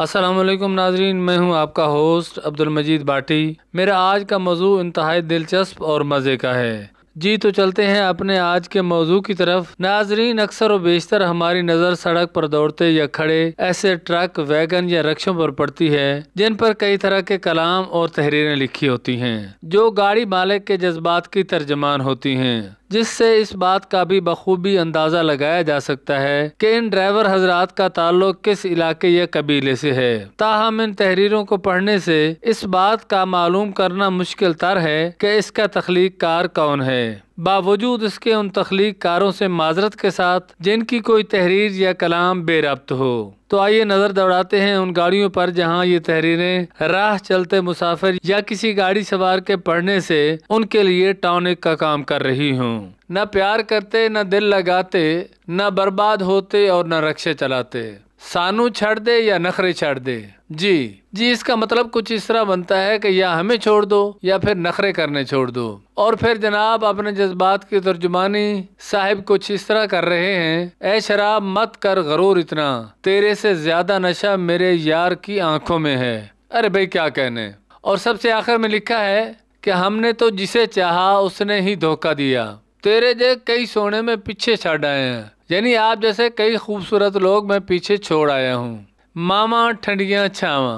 असलम नाजरीन मैं हूं आपका होस्ट अब्दुल मजीद बाटी मेरा आज का मौजू इंतहाई दिलचस्प और मज़े का है जी तो चलते हैं अपने आज के मौजू की तरफ नाजरीन अक्सर व बेशतर हमारी नज़र सड़क पर दौड़ते या खड़े ऐसे ट्रक वैगन या रक्षों पर पड़ती है जिन पर कई तरह के कलाम और तहरीरें लिखी होती हैं जो गाड़ी मालिक के जज्बात की तर्जमान होती हैं जिससे इस बात का भी बखूबी अंदाज़ा लगाया जा सकता है कि इन ड्राइवर हजरात का ताल्लुक किस इलाके या कबीले से है ताहम इन तहरीरों को पढ़ने से इस बात का मालूम करना मुश्किल तर है कि इसका तख्लीक कार कौन है बावजूद इसके उन तख्लीक कारों से माजरत के साथ जिनकी कोई तहरीर या कलाम बेरब्त हो तो आइए नज़र दौड़ाते हैं उन गाड़ियों पर जहां ये तहरीरें राह चलते मुसाफिर या किसी गाड़ी सवार के पढ़ने से उनके लिए टॉनिक का काम कर रही हूँ न प्यार करते न दिल लगाते न बर्बाद होते और न रक्षे चलाते सानू छाड़ दे या नखरे छाड़ दे जी जी इसका मतलब कुछ इस तरह बनता है कि या हमें छोड़ दो या फिर नखरे करने छोड़ दो और फिर जनाब अपने जज्बात की तर्जुमानी साहिब कुछ इस तरह कर रहे हैं ए शराब मत कर गरूर इतना तेरे से ज्यादा नशा मेरे यार की आंखों में है अरे भाई क्या कहने और सबसे आखिर में लिखा है कि हमने तो जिसे चाह उसने ही धोखा दिया तेरे जे कई सोने में पीछे छड़ आए हैं यानी आप जैसे कई खूबसूरत लोग मैं पीछे छोड़ आया हूँ मामा ठंडियाँ छावा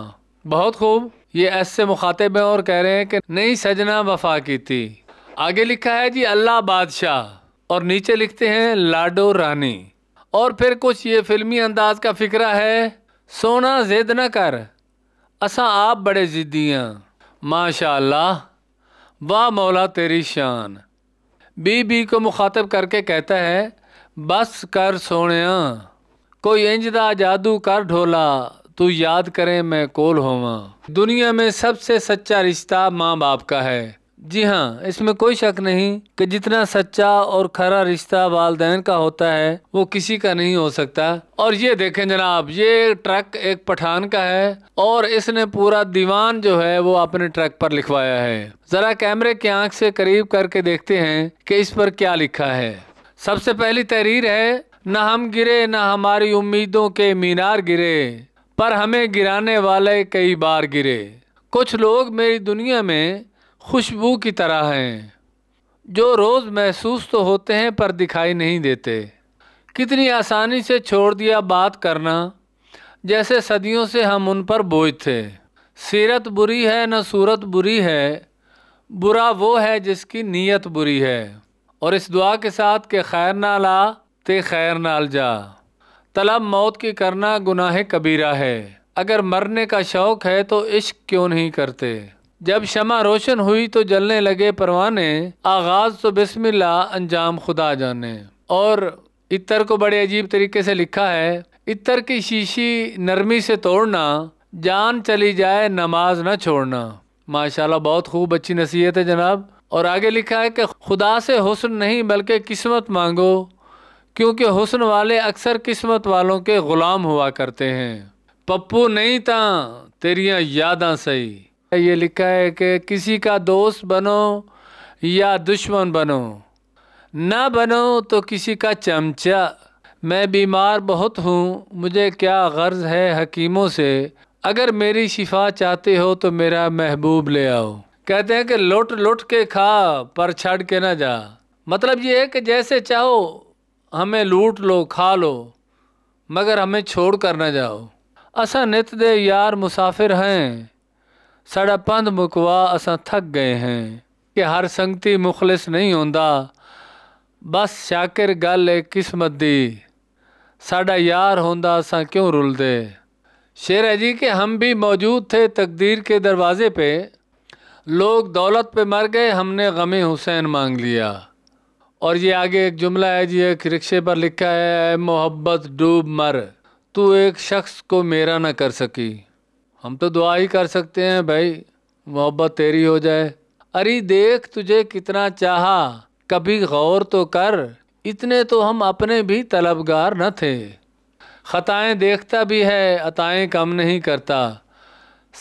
बहुत खूब ये ऐसे मुखातिब हैं और कह रहे हैं कि नहीं सजना वफा की थी आगे लिखा है जी अल्लाह बादशाह और नीचे लिखते हैं लाडो रानी और फिर कुछ ये फिल्मी अंदाज का फिक्रा है सोना जिद न कर असा आप बड़े जिद्दियाँ माशा वाह मौला तेरी शान बीबी को मुखातब करके कहता है बस कर सोने कोई इंजदा जादू कर ढोला तू याद करें मैं कोल होवा दुनिया में सबसे सच्चा रिश्ता माँ बाप का है जी हाँ इसमें कोई शक नहीं कि जितना सच्चा और खरा रिश्ता वालदेन का होता है वो किसी का नहीं हो सकता और ये देखें जनाब ये ट्रक एक पठान का है और इसने पूरा दीवान जो है वो अपने ट्रक पर लिखवाया है ज़रा कैमरे की आंख से करीब करके देखते हैं कि इस पर क्या लिखा है सबसे पहली तहरीर है न हम गिरे न हमारी उम्मीदों के मीनार गिरे पर हमें गिराने वाले कई बार गिरे कुछ लोग मेरी दुनिया में खुशबू की तरह हैं जो रोज़ महसूस तो होते हैं पर दिखाई नहीं देते कितनी आसानी से छोड़ दिया बात करना जैसे सदियों से हम उन पर बोझ थे सीरत बुरी है न सूरत बुरी है बुरा वो है जिसकी नीयत बुरी है और इस दुआ के साथ के खैर ना ला ते खैर नाल जा तलब मौत की करना गुनाह कबीरा है अगर मरने का शौक़ है तो इश्क क्यों नहीं करते जब शमा रोशन हुई तो जलने लगे परवाने आगाज़ तो बिस्मिल्ला अंजाम खुदा जाने और इतर को बड़े अजीब तरीके से लिखा है इतर की शीशी नरमी से तोड़ना जान चली जाए नमाज ना छोड़ना माशाल्लाह बहुत खूब अच्छी नसीहत है जनाब और आगे लिखा है कि खुदा से हुसन नहीं बल्कि किस्मत मांगो क्योंकि हुसन वाले अक्सर किस्मत वालों के ग़ुलाम हुआ करते हैं पप्पू नहीं था तेरिया यादा सही ये लिखा है कि किसी का दोस्त बनो या दुश्मन बनो ना बनो तो किसी का चमचा मैं बीमार बहुत हूँ मुझे क्या गर्ज है हकीमों से अगर मेरी शिफा चाहते हो तो मेरा महबूब ले आओ कहते हैं कि लोट लोट के खा पर छड़ के ना जा मतलब ये है कि जैसे चाहो हमें लूट लो खा लो मगर हमें छोड़ कर ना जाओ असा नित दे यार मुसाफिर हैं सड़ा पंध मुकवा असा थक गए हैं कि हर संगति मुखलिस नहीं होंदा बस शाकिर गल है किस्मत दी साडा यार होंदा असा क्यों रुल दे शेर है जी कि हम भी मौजूद थे तकदीर के दरवाज़े पे लोग दौलत पे मर गए हमने गमे हुसैन मांग लिया और ये आगे एक जुमला है जी एक रिक्शे पर लिखा है मोहब्बत डूब मर तू एक शख्स को मेरा ना कर सकी हम तो दुआ ही कर सकते हैं भाई मोहब्बत तेरी हो जाए अरे देख तुझे कितना चाहा कभी गौर तो कर इतने तो हम अपने भी तलबगार न थे खताएं देखता भी है अताएं कम नहीं करता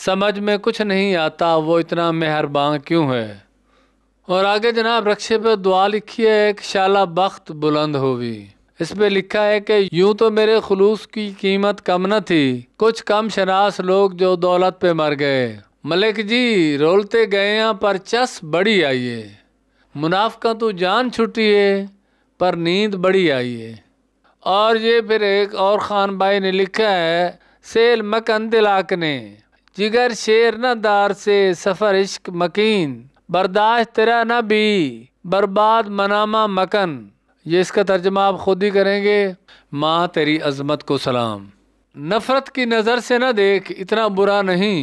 समझ में कुछ नहीं आता वो इतना मेहरबान क्यों है और आगे जनाब रक्शे पे दुआ लिखी है एक शाला बख्त बुलंद हुई इस पे लिखा है कि यूं तो मेरे खलूस की कीमत कम न थी कुछ कम शनास लोग जो दौलत पे मर गए मलिक जी रोलते गए हैं पर चस बड़ी आई है मुनाफका तो जान छुटी है पर नींद बड़ी आई है और ये फिर एक और खान भाई ने लिखा है सेल मकन दिलाक ने जिगर शेर न दार से सफ़र इश्क मकीन बर्दाश्त तेरा न भी बर्बाद मनामा मकन ये इसका तर्जमा आप खुद ही करेंगे माँ तेरी अजमत को सलाम नफ़रत की नज़र से न देख इतना बुरा नहीं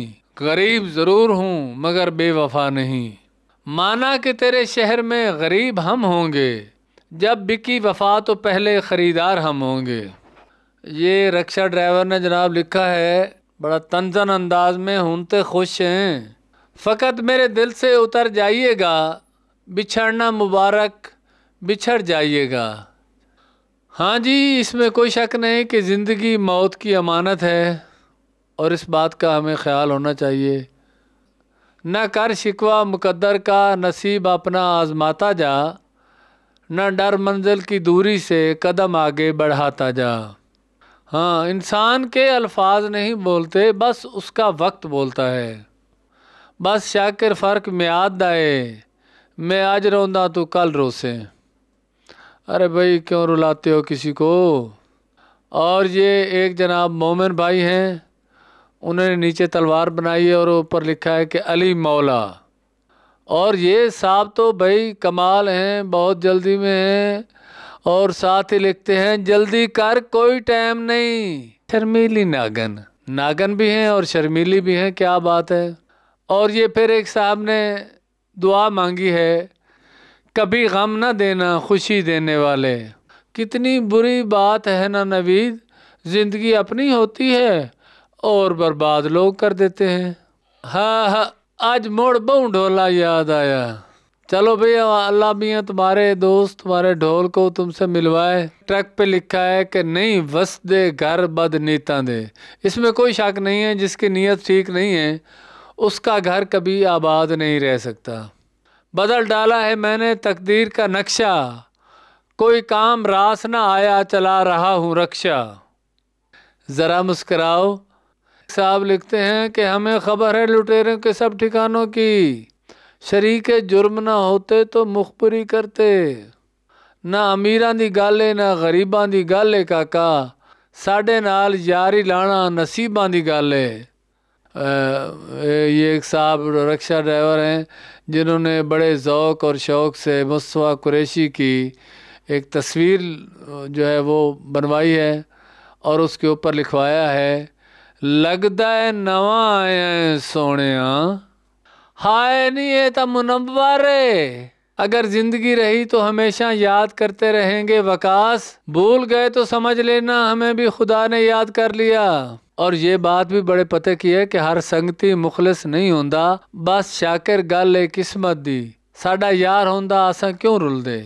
गरीब ज़रूर हूँ मगर बेवफा नहीं माना कि तेरे शहर में गरीब हम होंगे जब बिकी वफा तो पहले ख़रीदार हम होंगे ये रक्षा ड्राइवर ने जनाब लिखा है बड़ा तंजन अंदाज में हूनते खुश हैं फ़कत मेरे दिल से उतर जाइएगा बिछड़ना मुबारक बिछड़ जाइएगा हाँ जी इसमें कोई शक नहीं कि ज़िंदगी मौत की अमानत है और इस बात का हमें ख्याल होना चाहिए न कर शिकवा मुकद्दर का नसीब अपना आजमाता जा न डर मंजिल की दूरी से कदम आगे बढ़ाता जा हाँ इंसान के अल्फाज नहीं बोलते बस उसका वक्त बोलता है बस शाकिर फ़र्क म्याद आए मैं आज रोंदा तो कल रोसे अरे भाई क्यों रुलाते हो किसी को और ये एक जनाब मोमिन भाई हैं उन्होंने नीचे तलवार बनाई है और ऊपर लिखा है कि अली मौला और ये साहब तो भाई कमाल हैं बहुत जल्दी में हैं और साथ ही लिखते हैं जल्दी कर कोई टाइम नहीं शर्मीली नागन नागन भी हैं और शर्मीली भी हैं क्या बात है और ये फिर एक साहब ने दुआ मांगी है कभी गम ना देना खुशी देने वाले कितनी बुरी बात है ना नवीद ज़िंदगी अपनी होती है और बर्बाद लोग कर देते हैं हाँ हाँ आज मोड़ बहु ढोला याद आया चलो भैया अल्लाह मियाँ तुम्हारे दोस्त तुम्हारे ढोल को तुमसे मिलवाए ट्रक पे लिखा है कि नहीं वस दे घर बद नीता दे इसमें कोई शक नहीं है जिसकी नीयत ठीक नहीं है उसका घर कभी आबाद नहीं रह सकता बदल डाला है मैंने तकदीर का नक्शा कोई काम रास ना आया चला रहा हूँ रक्षा ज़रा मुस्कराओ साहब लिखते हैं कि हमें खबर है लुटेरों के सब ठिकानों की शरीक जुर्म ना होते तो मुखबरी करते ना अमीर दी गल है ना ग़रीबा की गल है काका साढ़े नाल यारी लाना नसीबा दी गल है ये एक साहब रक्षा ड्राइवर हैं जिन्होंने बड़े ओक़ और शौक़ से मुस्वा कुरैशी की एक तस्वीर जो है वो बनवाई है और उसके ऊपर लिखवाया है लगता है नवा आया है सोने हाय नहीं है तो मुनम्बा रे अगर जिंदगी रही तो हमेशा याद करते रहेंगे वकास भूल गए तो समझ लेना हमें भी खुदा ने याद कर लिया और ये बात भी बड़े पते की है कि हर संगती मुखलिस ਨਹੀਂ ਹੁੰਦਾ ਬਸ ਸ਼ਾਕਿਰ ਗੱਲ ਏ ਕਿਸਮਤ ਦੀ ਸਾਡਾ ਯਾਰ ਹੁੰਦਾ ਆਸਾਂ ਕਿਉਂ ਰੁਲਦੇ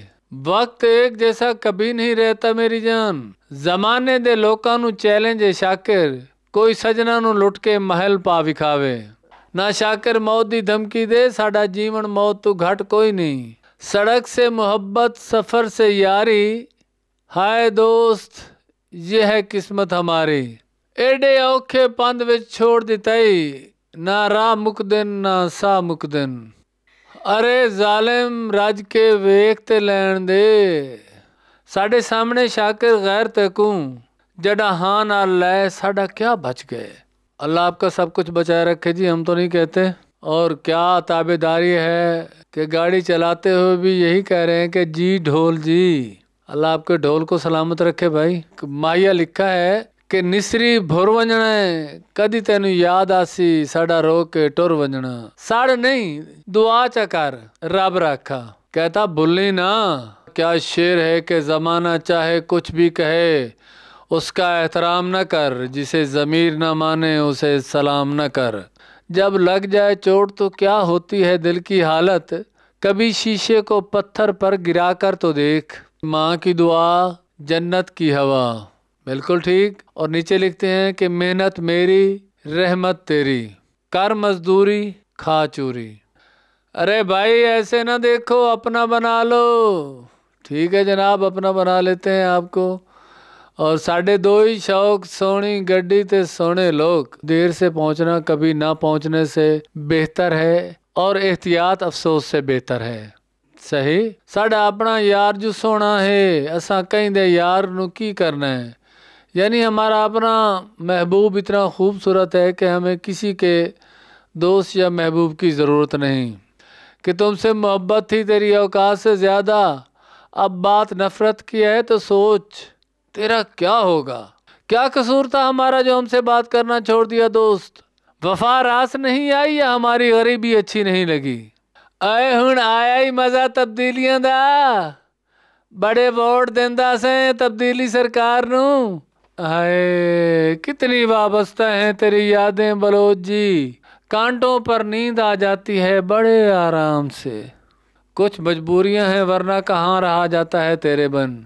ਵਕਤ ਇੱਕ ਜੈਸਾ ਕਭੀ ਨਹੀਂ ਰਹਤਾ ਮੇਰੀ ਜਾਨ ਜ਼ਮਾਨੇ ਦੇ ਲੋਕਾਂ ਨੂੰ ਚੈਲੰਜ ਹੈ ਸ਼ਾਕਿਰ ਕੋਈ ਸਜਣਾ ਨੂੰ ਲੁੱਟ ਕੇ ਮਹਿਲ ਪਾ ਵਿਖਾਵੇ ਨਾ ਸ਼ਾਕਰ ਮੌਤ ਦੀ ਧਮਕੀ ਦੇ ਸਾਡਾ ਜੀਵਨ ਮੌਤ ਤੋਂ ਘਟ ਕੋਈ ਨਹੀਂ ਸੜਕ ਸੇ ਮੁਹੱਬਤ ਸਫ਼ਰ ਸੇ ਯਾਰੀ ਹਾਏ ਦੋਸਤ ਇਹ ਹੈ ਕਿਸਮਤ ਹਮਾਰੀ ਐਡੇ ਔਖੇ ਪੰਦ ਵਿੱਚ ਛੋੜ ਦਿੱਤਾਈ ਨਾ ਰਾਹ ਮੁਕਦਨ ਨਾ ਸਾ ਮੁਕਦਨ ਅਰੇ ਜ਼ਾਲਿਮ ਰਾਜ ਕੇ ਵੇਖ ਤੇ ਲੈਣ ਦੇ ਸਾਡੇ ਸਾਹਮਣੇ ਸ਼ਾਕਰ ਗੈਰ ਤਕੂ ਜਿਹੜਾ ਹਾਂ ਨਾਲ ਲੈ ਸਾਡਾ ਕੀ ਬਚ ਗਏ अल्लाह आपका सब कुछ बचाए रखे जी हम तो नहीं कहते और क्या ताबेदारी है कि गाड़ी चलाते हुए भी यही कह रहे हैं कि जी ढोल जी अल्लाह आपके ढोल को सलामत रखे भाई माइया लिखा है कि निसरी भोर वजना कदी तेन याद ਆਸੀ ਸਾਡਾ साडा रो के ਵੰਜਣਾ साढ़ नहीं दुआ ਚ कर रब रखा कहता ਭੁੱਲੀ ना क्या शेर है के जमाना चाहे कुछ भी कहे उसका एहतराम न कर जिसे ज़मीर न माने उसे सलाम न कर जब लग जाए चोट तो क्या होती है दिल की हालत कभी शीशे को पत्थर पर गिरा कर तो देख माँ की दुआ जन्नत की हवा बिल्कुल ठीक और नीचे लिखते हैं कि मेहनत मेरी रहमत तेरी कर मजदूरी खा चूरी अरे भाई ऐसे ना देखो अपना बना लो ठीक है जनाब अपना बना लेते हैं आपको और साढ़े दो ही शौक सोनी गड्डी ते सोने लोग देर से पहुंचना कभी ना पहुंचने से बेहतर है और एहतियात अफसोस से बेहतर है साढ़ा अपना यार जो सोना है असा कहीं दे यार नु की करना है यानी हमारा अपना महबूब इतना खूबसूरत है कि हमें किसी के दोस्त या महबूब की ज़रूरत नहीं कि तुमसे मोहब्बत थी तेरी औकात से ज़्यादा अब बात नफ़रत की है तो सोच तेरा क्या होगा क्या कसूर था हमारा जो हमसे बात करना छोड़ दिया दोस्त वफा रास नहीं आई या हमारी गरीबी अच्छी नहीं लगी अय हूं आया ही मज़ा तब्दीलियां दा बड़े वोट देंदा से तब्दीली सरकार नू आए कितनी वाबस्ता हैं तेरी यादें बलोच जी कांटों पर नींद आ जाती है बड़े आराम से कुछ मजबूरियां हैं वरना कहाँ रहा जाता है तेरे बन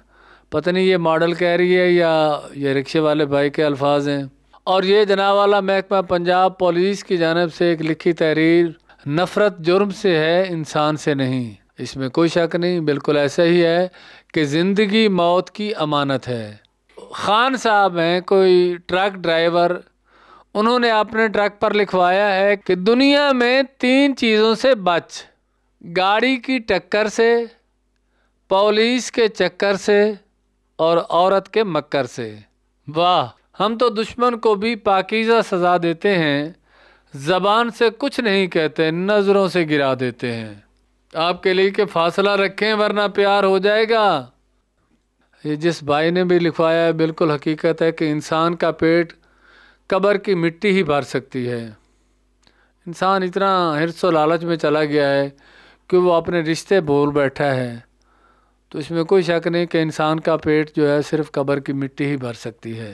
पता नहीं ये मॉडल कह रही है या ये रिक्शे वाले भाई के अल्फाज हैं और ये जनाब वाला महकमा पंजाब पुलिस की जानब से एक लिखी तहरीर नफ़रत जुर्म से है इंसान से नहीं इसमें कोई शक नहीं बिल्कुल ऐसा ही है कि ज़िंदगी मौत की अमानत है खान साहब हैं कोई ट्रक ड्राइवर उन्होंने अपने ट्रक पर लिखवाया है कि दुनिया में तीन चीज़ों से बच गाड़ी की टक्कर से पुलिस के चक्कर से और औरत के मक्कर से वाह हम तो दुश्मन को भी पाकिज़ा सज़ा देते हैं ज़बान से कुछ नहीं कहते नज़रों से गिरा देते हैं आपके लिए के फासला रखें वरना प्यार हो जाएगा ये जिस भाई ने भी लिखवाया है बिल्कुल हकीकत है कि इंसान का पेट कबर की मिट्टी ही भर सकती है इंसान इतना हिरसो लालच में चला गया है कि वो अपने रिश्ते भूल बैठा है तो इसमें कोई शक नहीं कि इंसान का पेट जो है सिर्फ कब्र की मिट्टी ही भर सकती है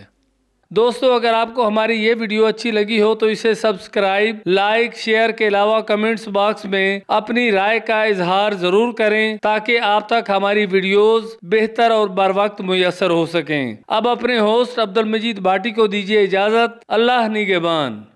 दोस्तों अगर आपको हमारी ये वीडियो अच्छी लगी हो तो इसे सब्सक्राइब लाइक शेयर के अलावा कमेंट्स बॉक्स में अपनी राय का इजहार जरूर करें ताकि आप तक हमारी वीडियोस बेहतर और बर वक्त मुयसर हो सकें अब अपने होस्ट अब्दुल मजीद भाटी को दीजिए इजाज़त अल्लाह निगेबान